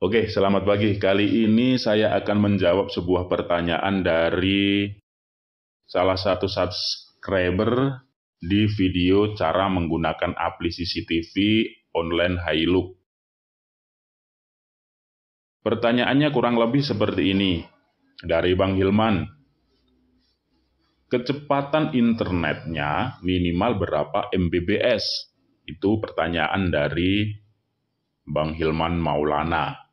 Oke, selamat pagi. Kali ini saya akan menjawab sebuah pertanyaan dari salah satu subscriber di video cara menggunakan aplikasi CCTV online Hilux. Pertanyaannya kurang lebih seperti ini. Dari Bang Hilman. Kecepatan internetnya minimal berapa Mbps? Itu pertanyaan dari Bang Hilman Maulana.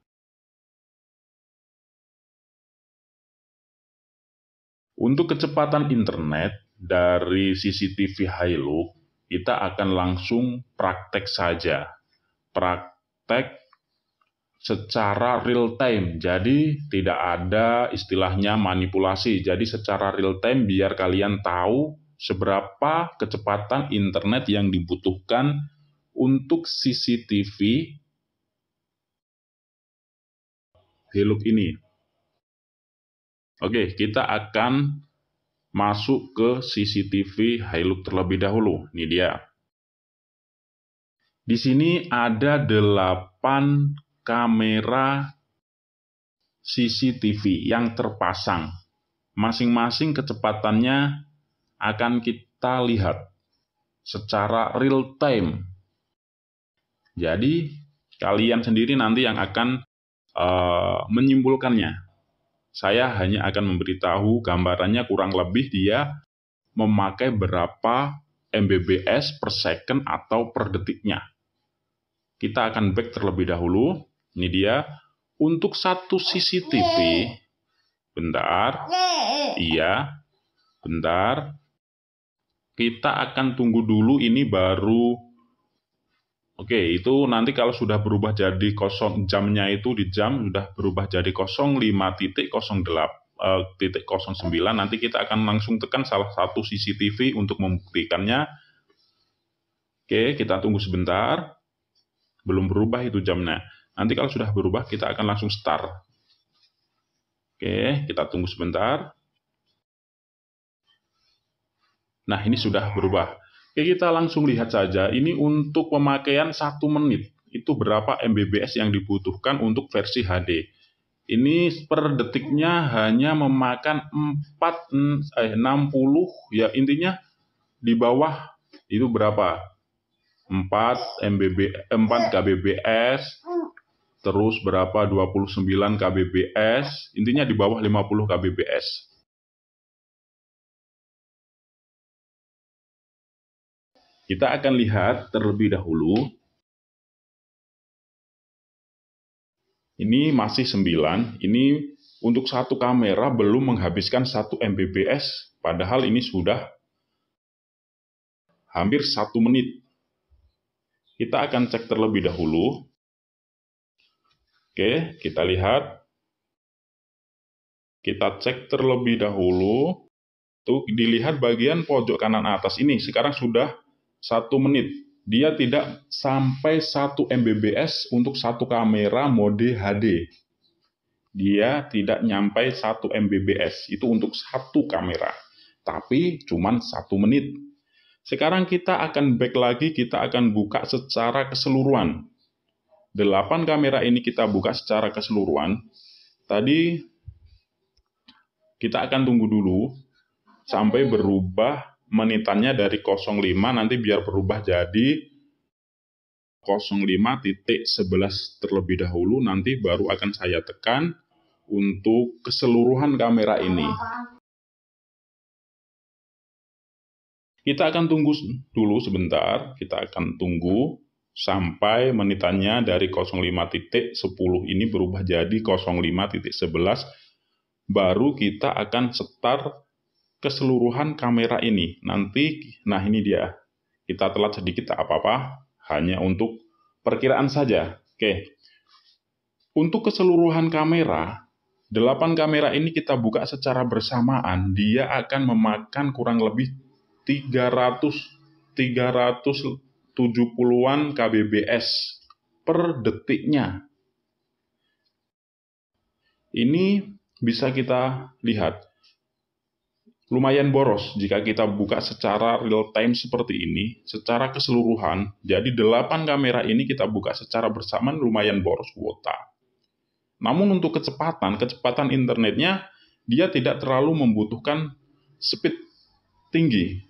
Untuk kecepatan internet dari CCTV Hilux, kita akan langsung praktek saja. Praktek secara real time. Jadi tidak ada istilahnya manipulasi. Jadi secara real time biar kalian tahu seberapa kecepatan internet yang dibutuhkan untuk CCTV Hilux ini. Oke, kita akan masuk ke CCTV Hilux terlebih dahulu. Ini dia. Di sini ada 8 kamera CCTV yang terpasang. Masing-masing kecepatannya akan kita lihat secara real time. Jadi, kalian sendiri nanti yang akan uh, menyimpulkannya. Saya hanya akan memberitahu gambarannya kurang lebih dia memakai berapa Mbps per second atau per detiknya. Kita akan back terlebih dahulu. Ini dia. Untuk satu CCTV, bentar, iya, bentar. Kita akan tunggu dulu ini baru Oke, itu nanti kalau sudah berubah jadi kosong jamnya itu di jam sudah berubah jadi 05.08.09 titik 09 eh, nanti kita akan langsung tekan salah satu CCTV untuk membuktikannya. Oke, kita tunggu sebentar. Belum berubah itu jamnya. Nanti kalau sudah berubah kita akan langsung start. Oke, kita tunggu sebentar. Nah, ini sudah berubah. Oke, kita langsung lihat saja. Ini untuk pemakaian satu menit. Itu berapa MBBS yang dibutuhkan untuk versi HD. Ini per detiknya hanya memakan 4, eh, 60, ya intinya di bawah itu berapa? 4 MBB, 4 KBBS, terus berapa 29 KBBS, intinya di bawah 50 KBBS. Kita akan lihat terlebih dahulu Ini masih 9, ini untuk satu kamera belum menghabiskan 1 Mbps, padahal ini sudah hampir satu menit. Kita akan cek terlebih dahulu. Oke, kita lihat. Kita cek terlebih dahulu. Tuh, dilihat bagian pojok kanan atas ini. Sekarang sudah satu menit. Dia tidak sampai 1 Mbps untuk satu kamera mode HD. Dia tidak nyampai 1 Mbps, itu untuk satu kamera. Tapi cuma satu menit. Sekarang kita akan back lagi, kita akan buka secara keseluruhan. 8 kamera ini kita buka secara keseluruhan. Tadi kita akan tunggu dulu sampai berubah menitannya dari 05 nanti biar berubah jadi 05 titik 11 terlebih dahulu nanti baru akan saya tekan untuk keseluruhan kamera ini. Kita akan tunggu dulu sebentar, kita akan tunggu sampai menitannya dari 05 titik 10 ini berubah jadi 05 titik 11 baru kita akan setar keseluruhan kamera ini. Nanti, nah ini dia. Kita telat sedikit apa-apa, hanya untuk perkiraan saja. Oke. Untuk keseluruhan kamera, delapan kamera ini kita buka secara bersamaan, dia akan memakan kurang lebih 300 370-an kbps per detiknya. Ini bisa kita lihat lumayan boros jika kita buka secara real time seperti ini, secara keseluruhan. Jadi 8 kamera ini kita buka secara bersamaan lumayan boros kuota. Namun untuk kecepatan, kecepatan internetnya dia tidak terlalu membutuhkan speed tinggi.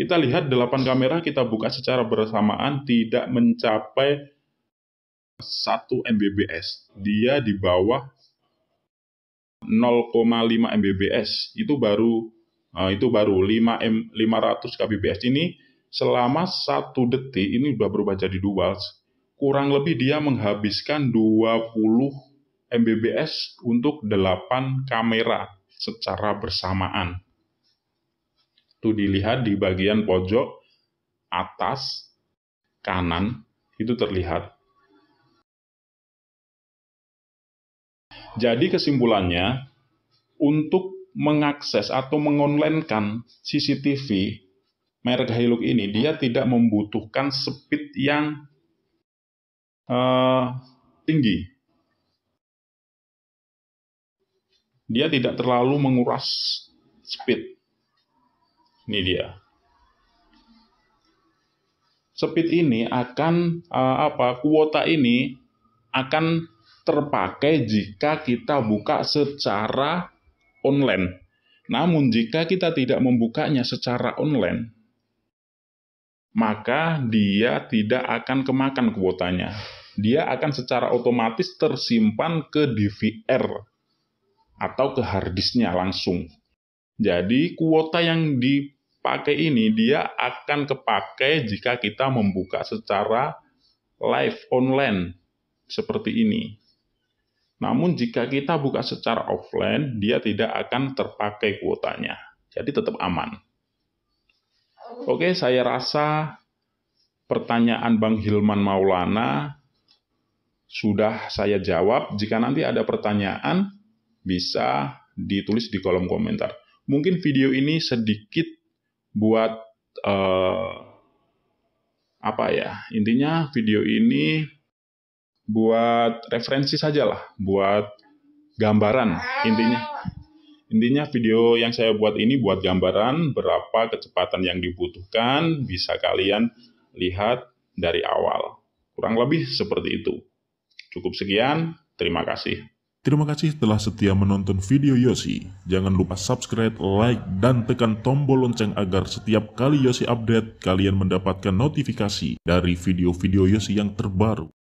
Kita lihat 8 kamera kita buka secara bersamaan tidak mencapai 1 Mbps. Dia di bawah 0,5 Mbps. Itu baru Nah, itu baru 5 M 500 kbps ini selama satu detik ini sudah berubah jadi dual kurang lebih dia menghabiskan 20 mbps untuk 8 kamera secara bersamaan. Itu dilihat di bagian pojok atas kanan itu terlihat. Jadi kesimpulannya untuk mengakses atau mengonlinekan CCTV merek Hilux ini, dia tidak membutuhkan speed yang uh, tinggi. Dia tidak terlalu menguras speed. Ini dia. Speed ini akan uh, apa? Kuota ini akan terpakai jika kita buka secara online. Namun jika kita tidak membukanya secara online, maka dia tidak akan kemakan kuotanya. Dia akan secara otomatis tersimpan ke DVR atau ke harddisknya langsung. Jadi kuota yang dipakai ini dia akan kepakai jika kita membuka secara live online seperti ini. Namun jika kita buka secara offline, dia tidak akan terpakai kuotanya. Jadi tetap aman. Oke, saya rasa pertanyaan Bang Hilman Maulana sudah saya jawab. Jika nanti ada pertanyaan, bisa ditulis di kolom komentar. Mungkin video ini sedikit buat uh, apa ya? Intinya video ini buat referensi saja lah, buat gambaran intinya. Intinya video yang saya buat ini buat gambaran berapa kecepatan yang dibutuhkan bisa kalian lihat dari awal. Kurang lebih seperti itu. Cukup sekian, terima kasih. Terima kasih telah setia menonton video Yosi. Jangan lupa subscribe, like, dan tekan tombol lonceng agar setiap kali Yosi update, kalian mendapatkan notifikasi dari video-video Yosi yang terbaru.